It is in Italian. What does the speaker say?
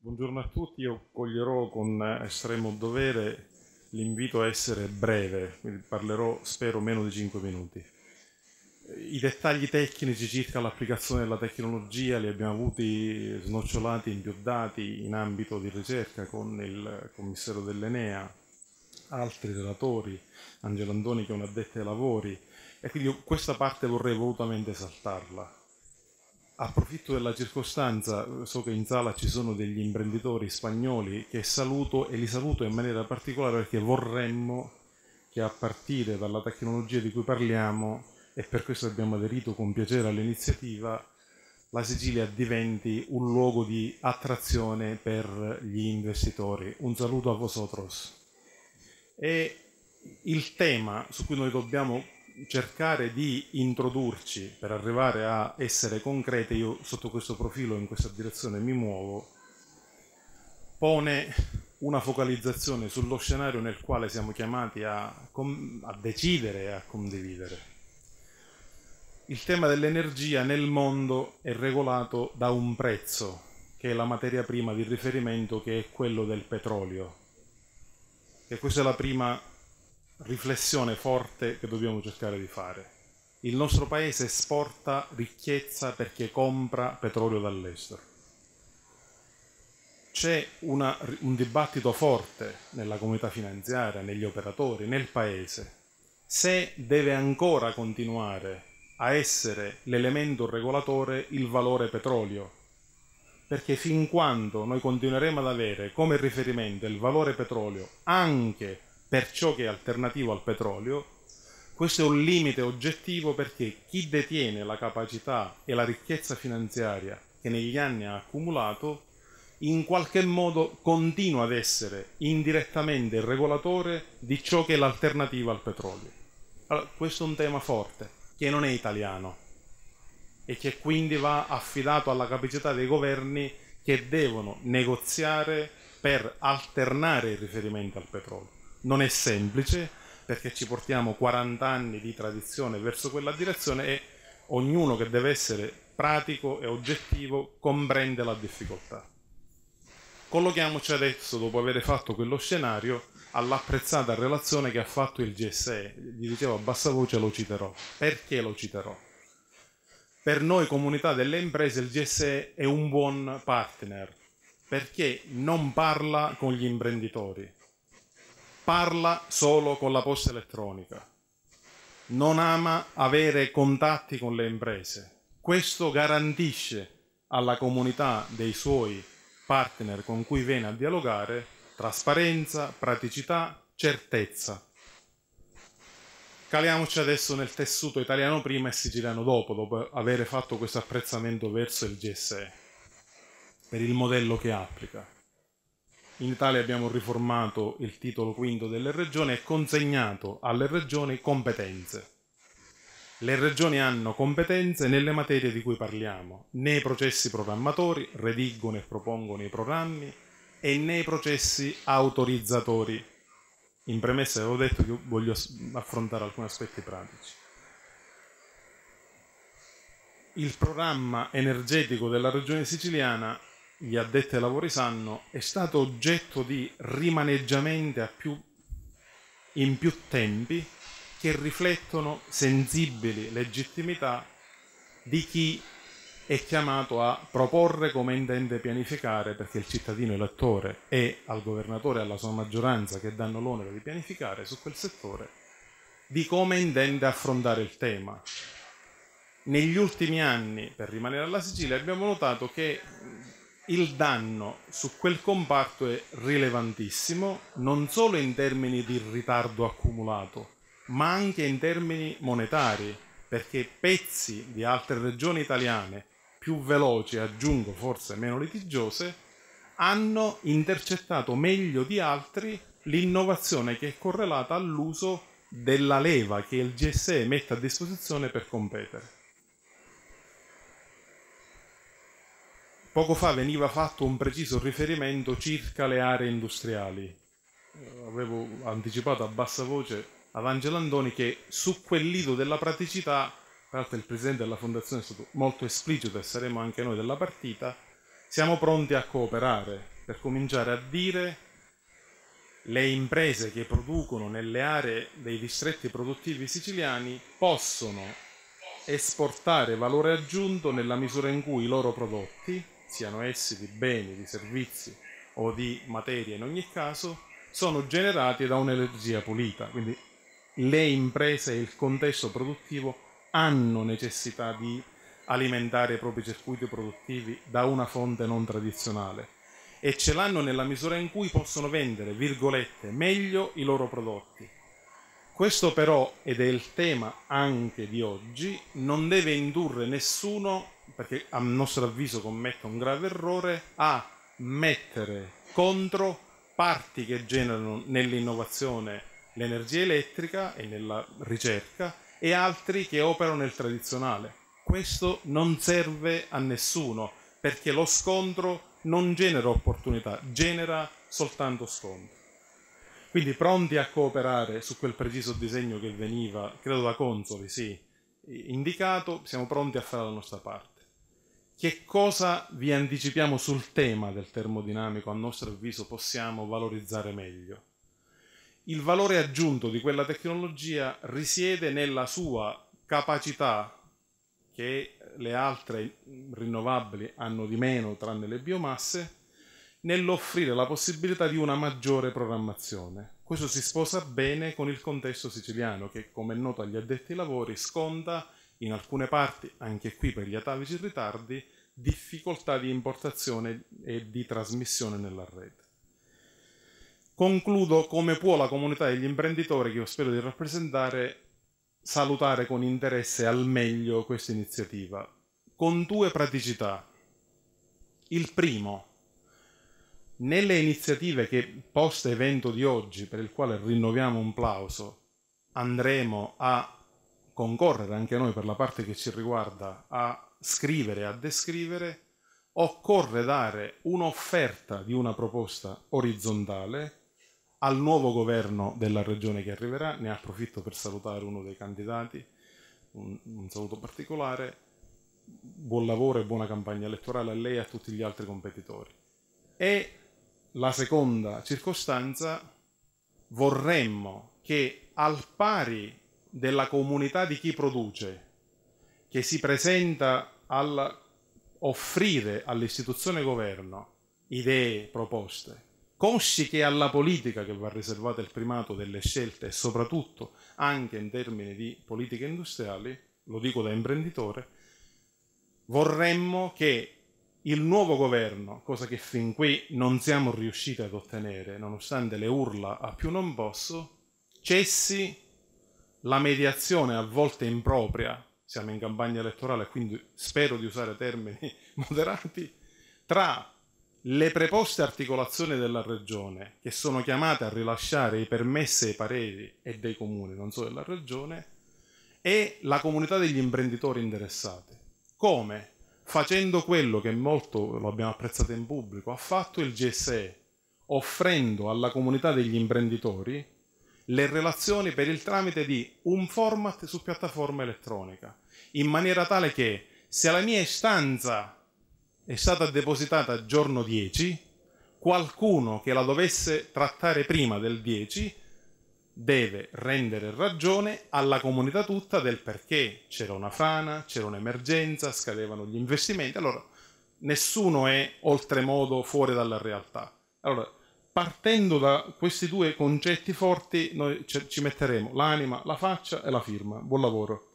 Buongiorno a tutti, io coglierò con estremo dovere l'invito a essere breve, quindi parlerò spero meno di 5 minuti. I dettagli tecnici circa l'applicazione della tecnologia li abbiamo avuti snocciolati in più dati in ambito di ricerca con il commissario dell'Enea, altri relatori, Angelo Andoni che è un addetto ai lavori, e quindi questa parte vorrei volutamente saltarla Approfitto della circostanza, eh, so che in sala ci sono degli imprenditori spagnoli che saluto e li saluto in maniera particolare perché vorremmo che a partire dalla tecnologia di cui parliamo, e per questo abbiamo aderito con piacere all'iniziativa, la Sicilia diventi un luogo di attrazione per gli investitori. Un saluto a vosotros. E il tema su cui noi dobbiamo cercare di introdurci per arrivare a essere concrete, io sotto questo profilo in questa direzione mi muovo, pone una focalizzazione sullo scenario nel quale siamo chiamati a, a decidere e a condividere. Il tema dell'energia nel mondo è regolato da un prezzo, che è la materia prima di riferimento, che è quello del petrolio. E questa è la prima riflessione forte che dobbiamo cercare di fare. Il nostro paese esporta ricchezza perché compra petrolio dall'estero. C'è una, un dibattito forte nella comunità finanziaria, negli operatori, nel paese, se deve ancora continuare a essere l'elemento regolatore il valore petrolio, perché fin quando noi continueremo ad avere come riferimento il valore petrolio anche per ciò che è alternativo al petrolio, questo è un limite oggettivo perché chi detiene la capacità e la ricchezza finanziaria che negli anni ha accumulato, in qualche modo continua ad essere indirettamente il regolatore di ciò che è l'alternativa al petrolio. Allora, questo è un tema forte, che non è italiano e che quindi va affidato alla capacità dei governi che devono negoziare per alternare il riferimento al petrolio non è semplice perché ci portiamo 40 anni di tradizione verso quella direzione e ognuno che deve essere pratico e oggettivo comprende la difficoltà. Collochiamoci adesso, dopo aver fatto quello scenario, all'apprezzata relazione che ha fatto il GSE. Gli dicevo a bassa voce, lo citerò. Perché lo citerò? Per noi comunità delle imprese il GSE è un buon partner perché non parla con gli imprenditori, parla solo con la posta elettronica, non ama avere contatti con le imprese. Questo garantisce alla comunità dei suoi partner con cui viene a dialogare trasparenza, praticità, certezza. Caliamoci adesso nel tessuto italiano prima e siciliano dopo, dopo aver fatto questo apprezzamento verso il GSE, per il modello che applica in Italia abbiamo riformato il titolo quinto delle regioni e consegnato alle regioni competenze. Le regioni hanno competenze nelle materie di cui parliamo, nei processi programmatori, redigono e propongono i programmi e nei processi autorizzatori. In premessa avevo detto che voglio affrontare alcuni aspetti pratici. Il programma energetico della regione siciliana gli addetti ai lavori sanno, è stato oggetto di rimaneggiamenti più, in più tempi che riflettono sensibili legittimità di chi è chiamato a proporre come intende pianificare, perché il cittadino elettore è al governatore e alla sua maggioranza che danno l'onere di pianificare su quel settore, di come intende affrontare il tema. Negli ultimi anni, per rimanere alla Sicilia, abbiamo notato che il danno su quel comparto è rilevantissimo, non solo in termini di ritardo accumulato, ma anche in termini monetari, perché pezzi di altre regioni italiane più veloci, aggiungo forse meno litigiose, hanno intercettato meglio di altri l'innovazione che è correlata all'uso della leva che il GSE mette a disposizione per competere. Poco fa veniva fatto un preciso riferimento circa le aree industriali. Avevo anticipato a bassa voce ad Angelo Andoni che su quel lido della praticità, tra l'altro il presidente della fondazione è stato molto esplicito e saremo anche noi della partita, siamo pronti a cooperare per cominciare a dire le imprese che producono nelle aree dei distretti produttivi siciliani possono esportare valore aggiunto nella misura in cui i loro prodotti siano essi di beni, di servizi o di materie in ogni caso, sono generati da un'energia pulita. Quindi le imprese e il contesto produttivo hanno necessità di alimentare i propri circuiti produttivi da una fonte non tradizionale e ce l'hanno nella misura in cui possono vendere, virgolette, meglio i loro prodotti. Questo però, ed è il tema anche di oggi, non deve indurre nessuno perché a nostro avviso commette un grave errore, a mettere contro parti che generano nell'innovazione l'energia elettrica e nella ricerca e altri che operano nel tradizionale. Questo non serve a nessuno perché lo scontro non genera opportunità, genera soltanto scontro. Quindi pronti a cooperare su quel preciso disegno che veniva, credo da Consoli, sì, indicato, siamo pronti a fare la nostra parte. Che cosa vi anticipiamo sul tema del termodinamico a nostro avviso possiamo valorizzare meglio? Il valore aggiunto di quella tecnologia risiede nella sua capacità che le altre rinnovabili hanno di meno tranne le biomasse nell'offrire la possibilità di una maggiore programmazione. Questo si sposa bene con il contesto siciliano che, come è noto agli addetti ai lavori, sconta in alcune parti, anche qui per gli atavici ritardi, difficoltà di importazione e di trasmissione nella rete. Concludo come può la comunità degli imprenditori che io spero di rappresentare salutare con interesse al meglio questa iniziativa, con due praticità. Il primo, nelle iniziative che post evento di oggi, per il quale rinnoviamo un plauso, andremo a concorrere anche noi per la parte che ci riguarda a scrivere, a descrivere, occorre dare un'offerta di una proposta orizzontale al nuovo governo della regione che arriverà. Ne approfitto per salutare uno dei candidati, un, un saluto particolare. Buon lavoro e buona campagna elettorale a lei e a tutti gli altri competitori. E la seconda circostanza, vorremmo che al pari della comunità di chi produce, che si presenta al offrire all'istituzione governo idee, proposte, consci che è alla politica che va riservata il primato delle scelte e soprattutto anche in termini di politiche industriali, lo dico da imprenditore, vorremmo che il nuovo governo, cosa che fin qui non siamo riusciti ad ottenere, nonostante le urla a più non posso, cessi la mediazione a volte impropria, siamo in campagna elettorale, quindi spero di usare termini moderati, tra le preposte articolazioni della regione che sono chiamate a rilasciare i permessi e i pareri e dei comuni, non solo della regione, e la comunità degli imprenditori interessati. Come? Facendo quello che molto, lo abbiamo apprezzato in pubblico, ha fatto il GSE, offrendo alla comunità degli imprenditori le relazioni per il tramite di un format su piattaforma elettronica, in maniera tale che se la mia istanza è stata depositata giorno 10, qualcuno che la dovesse trattare prima del 10 deve rendere ragione alla comunità tutta del perché c'era una frana, c'era un'emergenza, scadevano gli investimenti. Allora, nessuno è oltremodo fuori dalla realtà. Allora, partendo da questi due concetti forti noi ci metteremo l'anima, la faccia e la firma. Buon lavoro.